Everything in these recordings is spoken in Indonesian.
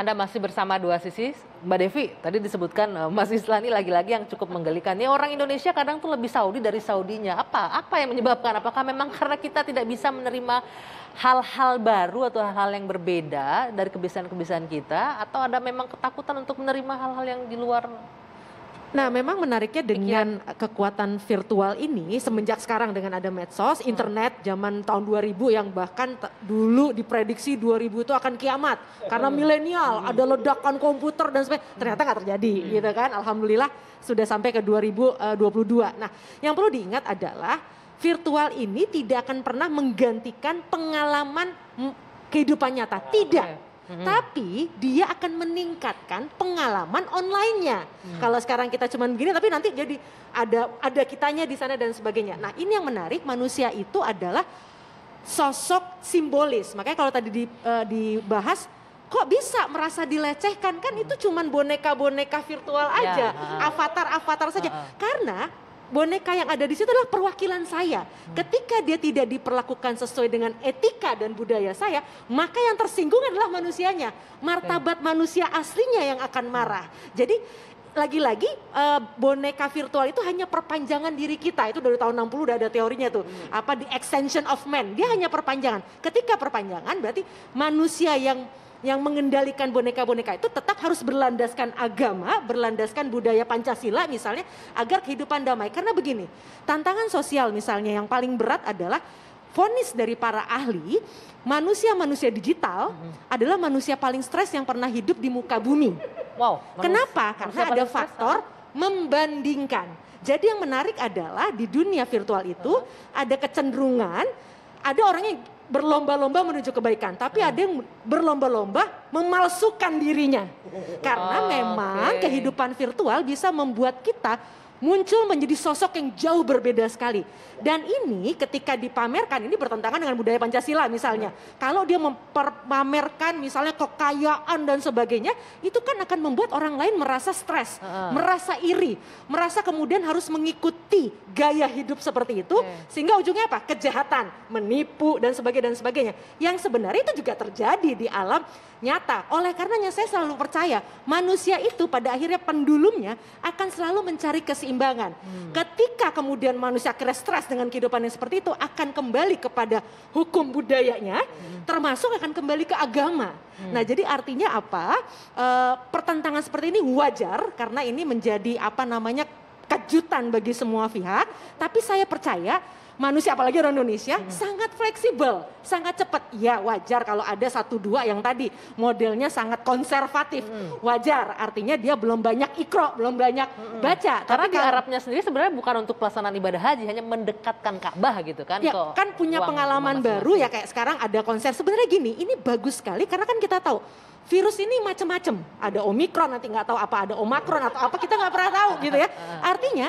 Anda masih bersama dua sisi. Mbak Devi, tadi disebutkan eh, Mas Islani lagi-lagi yang cukup menggelikan. Ya orang Indonesia kadang tuh lebih Saudi dari Saudinya. Apa? Apa yang menyebabkan? Apakah memang karena kita tidak bisa menerima hal-hal baru atau hal-hal yang berbeda dari kebiasaan-kebiasaan kita? Atau ada memang ketakutan untuk menerima hal-hal yang di luar Nah, memang menariknya ya. dengan kekuatan virtual ini semenjak sekarang dengan ada medsos, hmm. internet zaman tahun 2000 yang bahkan dulu diprediksi 2000 itu akan kiamat ya, karena milenial hmm. ada ledakan komputer dan sebagainya. Hmm. Ternyata nggak terjadi, hmm. gitu kan? Alhamdulillah sudah sampai ke 2022. Eh, nah, yang perlu diingat adalah virtual ini tidak akan pernah menggantikan pengalaman kehidupan nyata. Ah, tidak. Okay hmm. tapi dia akan meningkatkan pengalaman onlinenya. Hmm. Kalau sekarang kita cuman gini tapi nanti jadi ada ada kitanya di sana dan sebagainya. Nah, ini yang menarik manusia itu adalah sosok simbolis. Makanya kalau tadi di, uh, dibahas kok bisa merasa dilecehkan kan itu cuman boneka-boneka virtual ya, aja, avatar-avatar uh, saja. Uh, uh. Karena boneka yang ada di situ adalah perwakilan saya. Ketika dia tidak diperlakukan sesuai dengan etika dan budaya saya, maka yang tersinggung adalah manusianya. Martabat manusia aslinya yang akan marah. Jadi lagi-lagi uh, boneka virtual itu hanya perpanjangan diri kita. Itu dari tahun 60 udah ada teorinya tuh. Hmm. Apa the extension of man. Dia hanya perpanjangan. Ketika perpanjangan berarti manusia yang yang mengendalikan boneka-boneka itu tetap harus berlandaskan agama, berlandaskan budaya Pancasila misalnya agar kehidupan damai. Karena begini, tantangan sosial misalnya yang paling berat adalah vonis dari para ahli, manusia-manusia digital mm-hmm. adalah manusia paling stres yang pernah hidup di muka bumi. Wow. Kenapa? Karena ada faktor ah. membandingkan. Jadi yang menarik adalah di dunia virtual itu uh-huh. ada kecenderungan ada orang yang berlomba-lomba menuju kebaikan, tapi hmm. ada yang berlomba-lomba memalsukan dirinya. Karena oh, memang okay. kehidupan virtual bisa membuat kita muncul menjadi sosok yang jauh berbeda sekali. Dan ini ketika dipamerkan ini bertentangan dengan budaya Pancasila misalnya. Kalau dia mempamerkan misalnya kekayaan dan sebagainya, itu kan akan membuat orang lain merasa stres, uh uh merasa iri, merasa kemudian harus mengikuti gaya hidup seperti itu okay. sehingga ujungnya apa? kejahatan, menipu dan sebagainya dan sebagainya. Yang sebenarnya itu juga terjadi di alam nyata. Oleh karenanya saya selalu percaya manusia itu pada akhirnya pendulumnya akan selalu mencari keseimbangan keseimbangan. Hmm. Ketika kemudian manusia kira stres dengan kehidupan yang seperti itu akan kembali kepada hukum budayanya, hmm. termasuk akan kembali ke agama. Hmm. Nah, jadi artinya apa? E, pertentangan seperti ini wajar karena ini menjadi apa namanya kejutan bagi semua pihak, tapi saya percaya manusia apalagi orang Indonesia hmm. sangat fleksibel, sangat cepat. Ya wajar kalau ada satu dua yang tadi modelnya sangat konservatif. Hmm. Wajar, artinya dia belum banyak ikro, belum banyak hmm. baca. Karena Tapi di Arabnya sendiri sebenarnya bukan untuk pelaksanaan ibadah haji, hanya mendekatkan Ka'bah gitu kan. Ya, kan punya pengalaman baru ya kayak sekarang ada konser. Sebenarnya gini, ini bagus sekali karena kan kita tahu virus ini macam-macam. Ada omikron nanti nggak tahu apa ada omakron atau apa kita nggak pernah tahu gitu ya. Artinya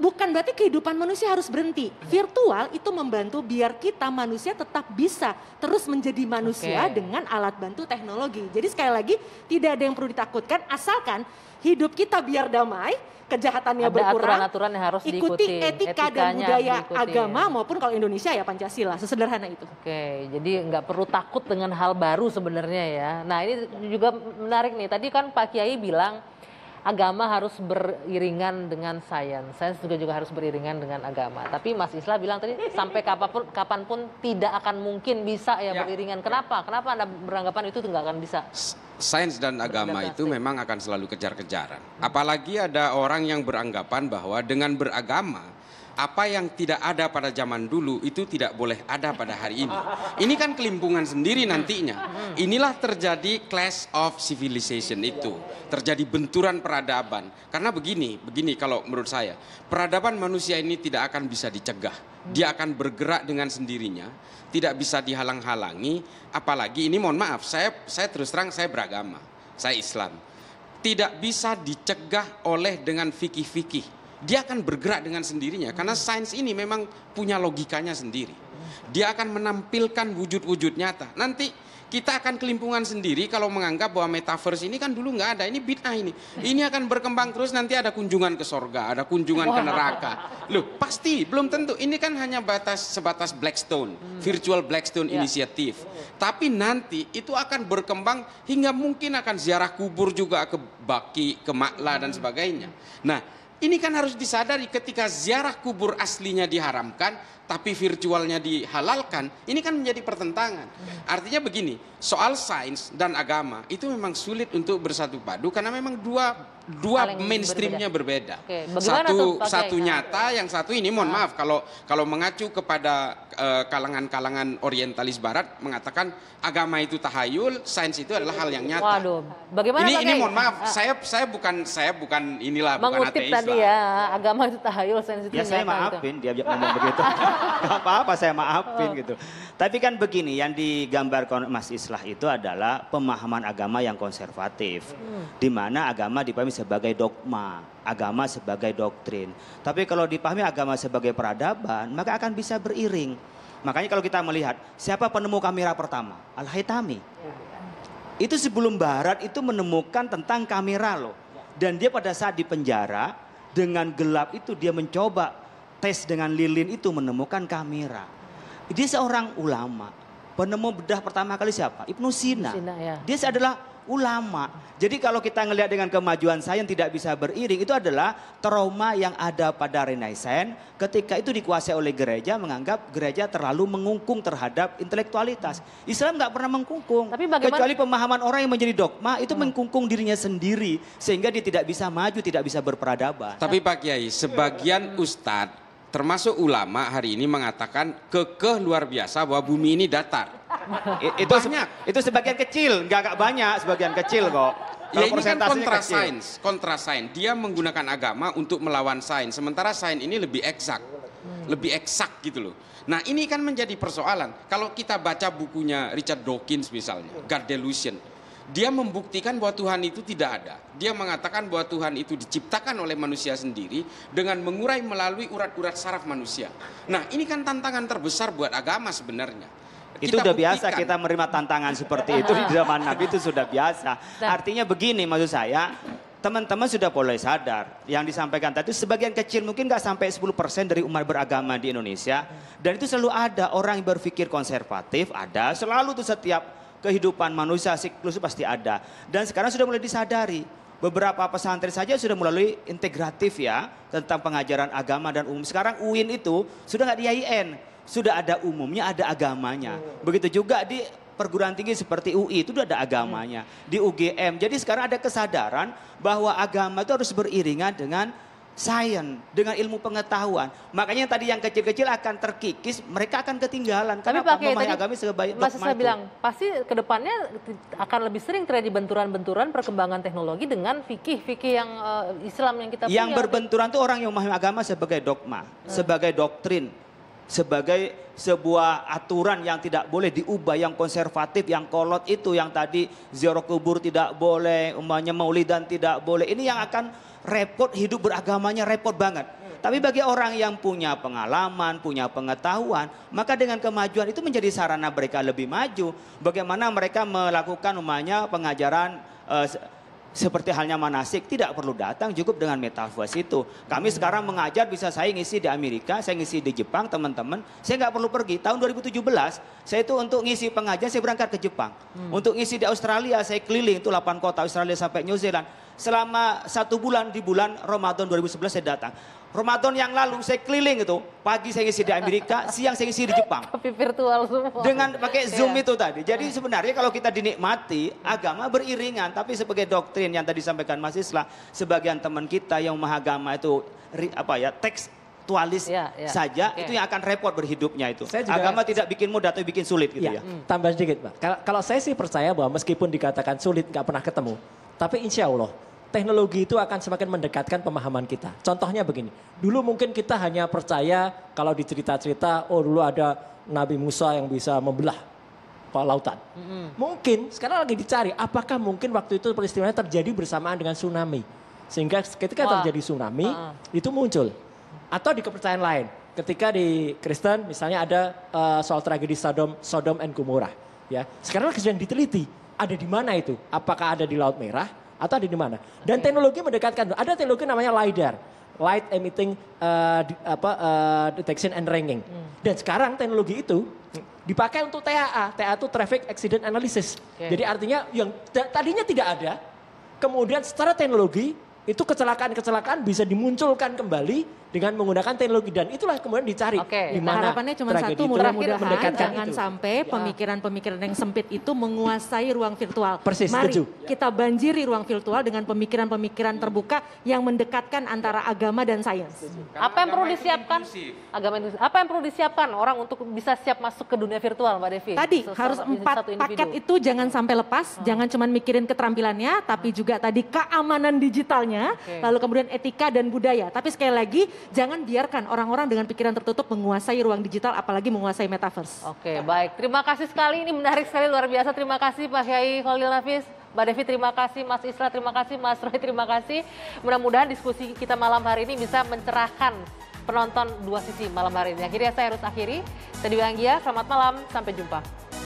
Bukan berarti kehidupan manusia harus berhenti. Virtual itu membantu biar kita manusia tetap bisa terus menjadi manusia okay. dengan alat bantu teknologi. Jadi sekali lagi tidak ada yang perlu ditakutkan asalkan hidup kita biar damai, kejahatannya ada berkurang. aturan-aturan yang harus ikuti diikuti. etika dan budaya diikuti. agama maupun kalau Indonesia ya Pancasila, sesederhana itu. Oke, jadi nggak perlu takut dengan hal baru sebenarnya ya. Nah ini juga menarik nih. Tadi kan Pak Kiai bilang agama harus beriringan dengan sains. Sains juga juga harus beriringan dengan agama. Tapi Mas Isla bilang tadi sampai kapanpun, kapanpun tidak akan mungkin bisa ya, ya. beriringan. Kenapa? Ya. Kenapa Anda beranggapan itu tidak akan bisa? Sains dan agama itu memang akan selalu kejar-kejaran. Apalagi ada orang yang beranggapan bahwa dengan beragama apa yang tidak ada pada zaman dulu itu tidak boleh ada pada hari ini. Ini kan kelimpungan sendiri nantinya. Inilah terjadi clash of civilization itu. Terjadi benturan peradaban. Karena begini, begini kalau menurut saya, peradaban manusia ini tidak akan bisa dicegah. Dia akan bergerak dengan sendirinya, tidak bisa dihalang-halangi, apalagi ini mohon maaf, saya saya terus terang saya beragama. Saya Islam. Tidak bisa dicegah oleh dengan fikih-fikih dia akan bergerak dengan sendirinya karena sains ini memang punya logikanya sendiri. Dia akan menampilkan wujud-wujud nyata. Nanti kita akan kelimpungan sendiri kalau menganggap bahwa metaverse ini kan dulu nggak ada, ini bid'ah ini. Ini akan berkembang terus nanti ada kunjungan ke sorga, ada kunjungan ke neraka. Loh, pasti belum tentu. Ini kan hanya batas sebatas Blackstone, virtual Blackstone yeah. inisiatif. Tapi nanti itu akan berkembang hingga mungkin akan ziarah kubur juga ke Baki, ke Makla dan sebagainya. Nah, ini kan harus disadari ketika ziarah kubur aslinya diharamkan, tapi virtualnya dihalalkan, ini kan menjadi pertentangan. Artinya begini, soal sains dan agama itu memang sulit untuk bersatu padu karena memang dua dua mainstreamnya berbeda. berbeda. Oke, satu tuh pakai? satu nyata, yang satu ini mohon nah. maaf kalau kalau mengacu kepada eh, kalangan-kalangan uh, orientalis barat mengatakan agama itu tahayul, sains itu adalah hal yang nyata. Waduh, bagaimana? Ini ini mohon maaf, uh, saya saya bukan saya bukan inilah bukan ateis tadi lah. ya, agama itu tahayul, sains itu ya, nyata. saya gitu. maafin dia ngomong begitu. apa-apa saya maafin oh. gitu. Tapi kan begini, yang digambarkan Mas Islah itu adalah pemahaman agama yang konservatif, hmm. di mana agama dipahami sebagai dogma, agama sebagai doktrin. Tapi kalau dipahami agama sebagai peradaban, maka akan bisa beriring. Makanya kalau kita melihat siapa penemu kamera pertama? Al-Haitami. Itu sebelum Barat itu menemukan tentang kamera loh. Dan dia pada saat di penjara dengan gelap itu dia mencoba tes dengan lilin itu menemukan kamera. Dia seorang ulama. Penemu bedah pertama kali siapa? Ibnu Sina. Ibn Sina ya. Dia adalah ulama. Jadi kalau kita ngelihat dengan kemajuan sains tidak bisa beriring itu adalah trauma yang ada pada Renaissance ketika itu dikuasai oleh gereja menganggap gereja terlalu mengungkung terhadap intelektualitas. Islam nggak pernah mengungkung, Tapi bagaimana... Kecuali pemahaman orang yang menjadi dogma itu hmm. mengkungkung dirinya sendiri sehingga dia tidak bisa maju, tidak bisa berperadaban. Tapi Pak Kiai, sebagian ustadz termasuk ulama hari ini mengatakan kekeh luar biasa bahwa bumi ini datar. itu banyak. Itu sebagian kecil, nggak nggak banyak, sebagian kecil kok. Ya, Kalau ya ini kan kontra sains, kontra sains. Dia menggunakan agama untuk melawan sains, sementara sains ini lebih eksak, hmm. lebih eksak gitu loh. Nah ini kan menjadi persoalan. Kalau kita baca bukunya Richard Dawkins misalnya, God Delusion dia membuktikan bahwa Tuhan itu tidak ada. Dia mengatakan bahwa Tuhan itu diciptakan oleh manusia sendiri dengan mengurai melalui urat-urat saraf manusia. Nah, ini kan tantangan terbesar buat agama sebenarnya. Kita itu sudah biasa kita menerima tantangan seperti itu di zaman Nabi itu sudah biasa. Artinya begini maksud saya, teman-teman sudah boleh sadar yang disampaikan tadi sebagian kecil mungkin nggak sampai 10% dari umat beragama di Indonesia dan itu selalu ada orang yang berpikir konservatif ada selalu tuh setiap kehidupan manusia siklus pasti ada. Dan sekarang sudah mulai disadari. Beberapa pesantren saja sudah melalui integratif ya tentang pengajaran agama dan umum. Sekarang UIN itu sudah nggak di IAIN, sudah ada umumnya, ada agamanya. Hmm. Begitu juga di perguruan tinggi seperti UI itu sudah ada agamanya, hmm. di UGM. Jadi sekarang ada kesadaran bahwa agama itu harus beriringan dengan sains, dengan ilmu pengetahuan. Makanya tadi yang kecil-kecil akan terkikis, mereka akan ketinggalan. Tapi karena pakai tadi, agama sebagai saya bilang, pasti kedepannya akan lebih sering terjadi benturan-benturan perkembangan teknologi dengan fikih-fikih yang uh, Islam yang kita yang punya. berbenturan itu orang yang memahami agama sebagai dogma, hmm. sebagai doktrin sebagai sebuah aturan yang tidak boleh diubah yang konservatif yang kolot itu yang tadi ziarah kubur tidak boleh umpamanya dan tidak boleh ini yang akan repot hidup beragamanya repot banget tapi bagi orang yang punya pengalaman, punya pengetahuan, maka dengan kemajuan itu menjadi sarana mereka lebih maju. Bagaimana mereka melakukan umumnya pengajaran uh, seperti halnya manasik, tidak perlu datang cukup dengan metaverse itu. Kami sekarang mengajar bisa saya ngisi di Amerika, saya ngisi di Jepang teman-teman. Saya nggak perlu pergi. Tahun 2017 saya itu untuk ngisi pengajian saya berangkat ke Jepang. Hmm. Untuk ngisi di Australia saya keliling itu 8 kota Australia sampai New Zealand. Selama satu bulan di bulan Ramadan 2011 saya datang Ramadan yang lalu saya keliling itu, pagi saya ngisi di Amerika, siang saya ngisi di Jepang. Tapi virtual semua. Dengan pakai Zoom yeah. itu tadi. Jadi sebenarnya kalau kita dinikmati, agama beriringan. Tapi sebagai doktrin yang tadi disampaikan Mas Isla, sebagian teman kita yang maha mahagama itu apa ya tekstualis tualis iya, iya. yeah. saja okay. itu yang akan repot berhidupnya itu. Saya juga, Agama tidak bikin mudah atau bikin sulit gitu ya. ya. Hmm. Tambah sedikit Pak. Kalau, kalau saya sih percaya bahwa meskipun dikatakan sulit nggak pernah ketemu, tapi insya Allah teknologi itu akan semakin mendekatkan pemahaman kita. Contohnya begini, dulu mungkin kita hanya percaya kalau dicerita-cerita, oh dulu ada Nabi Musa yang bisa membelah lautan. Mm -hmm. Mungkin sekarang lagi dicari, apakah mungkin waktu itu peristiwanya terjadi bersamaan dengan tsunami, sehingga ketika Wah. terjadi tsunami uh ah. -huh. itu muncul, atau di kepercayaan lain. Ketika di Kristen misalnya ada uh, soal tragedi Sodom, Sodom and Gomorrah, ya sekarang sedang diteliti ada di mana itu, apakah ada di Laut Merah? atau ada di mana. Dan okay. teknologi mendekatkan. Ada teknologi namanya lidar, light emitting uh, di, apa uh, detection and ranking. Hmm. Dan sekarang teknologi itu dipakai untuk TAA. TAA itu traffic accident analysis. Okay. Jadi artinya yang tadinya tidak ada, kemudian secara teknologi itu kecelakaan-kecelakaan bisa dimunculkan kembali dengan menggunakan teknologi dan itulah kemudian dicari okay. di nah mana harapannya cuma satu mudah-mudahan jangan itu. sampai ya. pemikiran-pemikiran yang sempit itu menguasai ruang virtual. Persis, Mari setuju. kita banjiri ruang virtual dengan pemikiran-pemikiran terbuka yang mendekatkan antara agama dan sains. Apa yang perlu disiapkan? Agama inklusif. Apa yang perlu disiapkan orang untuk bisa siap masuk ke dunia virtual, Mbak Devi? Tadi Sesuatu harus empat paket itu jangan sampai lepas, hmm. jangan cuma mikirin keterampilannya, tapi hmm. juga tadi keamanan digitalnya, okay. lalu kemudian etika dan budaya. Tapi sekali lagi jangan biarkan orang-orang dengan pikiran tertutup menguasai ruang digital apalagi menguasai metaverse. Oke, okay, baik. Terima kasih sekali ini menarik sekali luar biasa. Terima kasih Pak Kiai Khalil Nafis, Mbak Devi terima kasih, Mas Isra terima kasih, Mas Roy terima kasih. Mudah-mudahan diskusi kita malam hari ini bisa mencerahkan penonton dua sisi malam hari ini. Akhirnya saya harus akhiri. Saya Dewi Anggia, selamat malam, sampai jumpa.